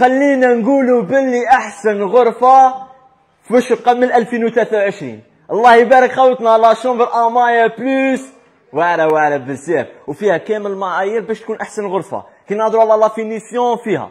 خلينا نقولوا باللي احسن غرفه في الشقه من 2023 الله يبارك خوتنا لا شومبر امايا بلوس واعره واعره بزاف وفيها كامل المعايير باش تكون احسن غرفه كي نهضروا على لا فينيسيون فيها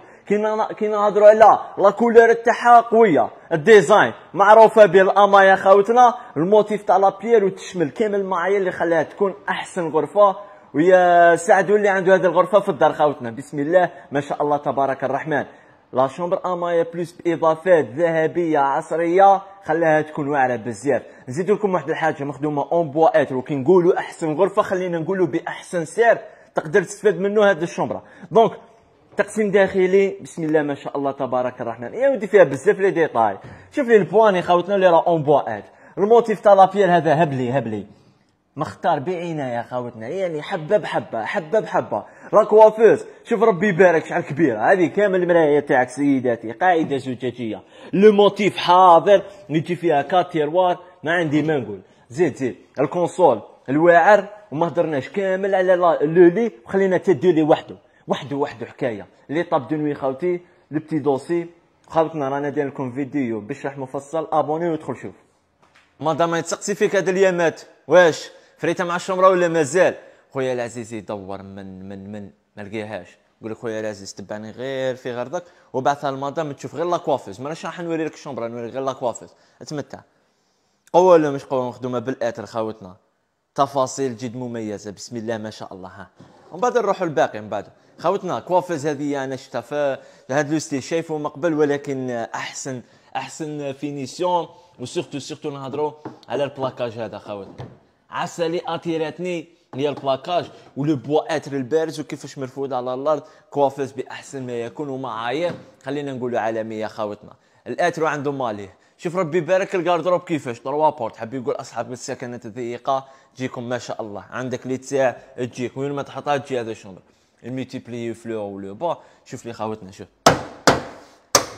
كي نهضروا على لا كولور تاعها قويه الديزاين معروفه بالامايا الامايا خوتنا الموتيف تاع لا بيير وتشمل كامل المعايير اللي خلاها تكون احسن غرفه ويا سعدوا اللي عنده هذه الغرفه في الدار خوتنا بسم الله ما شاء الله تبارك الرحمن لا شومبر امايا بلوس باضافات ذهبيه عصريه خلاها تكون واعره بزاف نزيد لكم واحد الحاجه مخدومه اون بوا اتر وكي نقولوا احسن غرفه خلينا نقولوا باحسن سعر تقدر تستفاد منه هذه الشومبره دونك تقسيم داخلي بسم الله ما شاء الله تبارك الرحمن يا ودي فيها بزاف لي ديتاي شوف لي البواني خاوتنا اللي راه اون بوا اتر الموتيف تاع لابيير هذا هبلي هبلي مختار بعناية يا خاوتنا يعني إيه حبه بحبه حبه بحبه راك وافز شوف ربي يبارك شحال كبيره هذه كامل المرايه تاعك سيداتي قاعده زجاجيه لو موتيف حاضر يجي فيها كاتيروار ما عندي ما نقول زيد زيد الكونسول الواعر وما هدرناش كامل على لولي وخلينا تدولي وحده وحده وحده حكايه لي طاب نوي خاوتي لو بتي دوسي خاوتنا رانا داير لكم فيديو بشرح مفصل ابوني وادخل شوف مادام ما يتسقسي فيك هاد اليامات واش فريتها مع الشمره ولا مازال خويا العزيز يدور من من من ما لقاهاش يقول لك خويا العزيز تبعني غير في غرضك وبعثها المدام تشوف غير لاكوافيز ما راح نوري لك الشمره نوري غير لاكوافيز اتمتع قوه ولا مش قوه مخدومه بالاتر خاوتنا تفاصيل جد مميزه بسم الله ما شاء الله ها ومن بعد نروحوا الباقي من بعد خاوتنا كوافز هذه انا شفتها في هذا لو ستيل شايفه من قبل ولكن احسن احسن فينيسيون وسورتو سورتو نهضروا على البلاكاج هذا خاوتنا عسلي اتيراتني هي البلاكاج ولو بوا اتر البارز وكيفاش مرفود على الارض كوافيز باحسن ما يكون ومعايير خلينا نقولوا عالميه خاوتنا الاترو عنده ماليه شوف ربي يبارك الكاردروب كيفاش تروا بورت حاب يقول اصحاب السكنات الضيقه تجيكم ما شاء الله عندك لي تاع تجيك وين ما تحطها تجي هذا الشومبر الميتيبلي فلور ولو با شوف لي خاوتنا شوف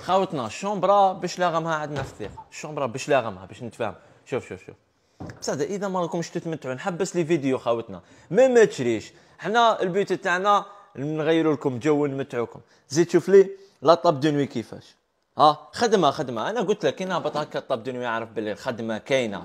خاوتنا الشومبرا باش لاغمها عندنا في الثقه الشومبرا باش لاغمها باش نتفاهم شوف شوف شوف بصح اذا ما راكمش تتمتعوا نحبس لي فيديو خاوتنا ما ما تشريش حنا البيوت تاعنا نغيروا لكم جو نمتعوكم زيد شوف لي لا طاب دنوي كيفاش ها خدمه خدمه انا قلت لك كي نهبط هكا طاب دنوي عارف باللي الخدمه كاينه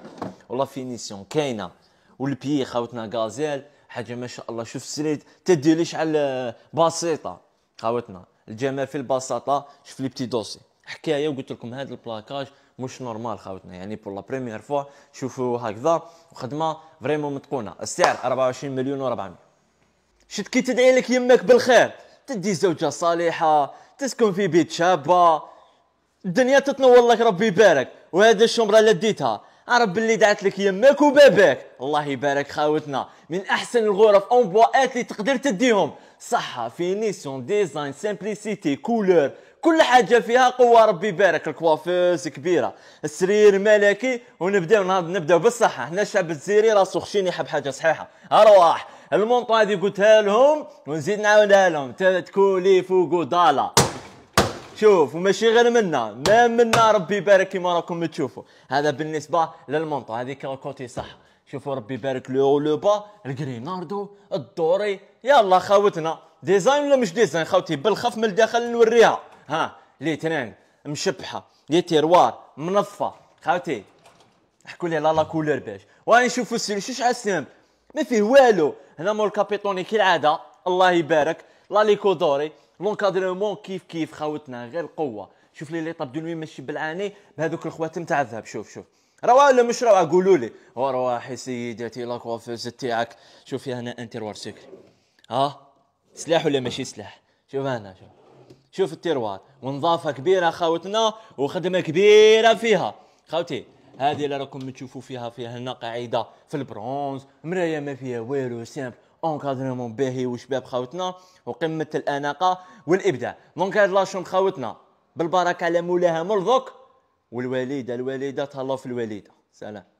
والله فينيسيون كاينه والبيي خاوتنا غازيل حاجه ما شاء الله شوف السريد تدي شعل بسيطه خاوتنا الجمال في البساطه شوف لي بتي دوسي حكايه وقلت لكم هذا البلاكاج مش نورمال خاوتنا يعني بور لا بريمير فوا شوفوا هكذا وخدمه فريمون متقونه السعر 24 مليون و400 شت كي تدعي لك يمك بالخير تدي زوجه صالحه تسكن في بيت شابه الدنيا تتنور لك ربي يبارك وهذا الشمره اللي ديتها عرب اللي دعت لك يمك وباباك الله يبارك خاوتنا من احسن الغرف اون بوات اللي تقدر تديهم صحه فينيسيون ديزاين سامبليسيتي كولور كل حاجه فيها قوه ربي يبارك الكوافيس كبيره السرير ملكي ونبداو نبداو بالصحه حنا الشعب الجزائري راسو خشين يحب حاجه صحيحه ارواح المونطو هذه قلتها لهم ونزيد نعاودها لهم تكولي فوق دالا شوف وماشي غير منا ما منا ربي يبارك كيما راكم تشوفوا هذا بالنسبه للمونطو هذه كوتي صح شوفوا ربي يبارك لو لو با الجريناردو الدوري يلا خاوتنا ديزاين ولا مش ديزاين خاوتي بالخف من الداخل نوريها ها لي الاثنين مشبحه لي تيروار منظفه خاوتي احكوا لي لا لا كولور باش السير شو شحال سامب ما فيه والو هنا مول كابيتوني كالعاده الله يبارك لا لي كودوري لونكادرمون كيف كيف خاوتنا غير القوه شوف لي لي طاب دو ماشي بالعاني بهذوك الخواتم تاع الذهب شوف شوف روا ولا مش روا قولوا لي ورواحي سيداتي لا كوافيز تاعك شوف هنا انتروار سيكري ها سلاح ولا ماشي سلاح شوف هنا شوف شوف التيروار ونظافه كبيره خاوتنا وخدمه كبيره فيها خاوتي هذه اللي راكم تشوفوا فيها فيها هنا قاعده في البرونز مرايه ما فيها والو سامبل اونكادرمون باهي وشباب خاوتنا وقمه الاناقه والابداع دونك هاد لاشوم خاوتنا بالبركه على مولاها مرضك والوالده الوالده تهلاو في الوالده سلام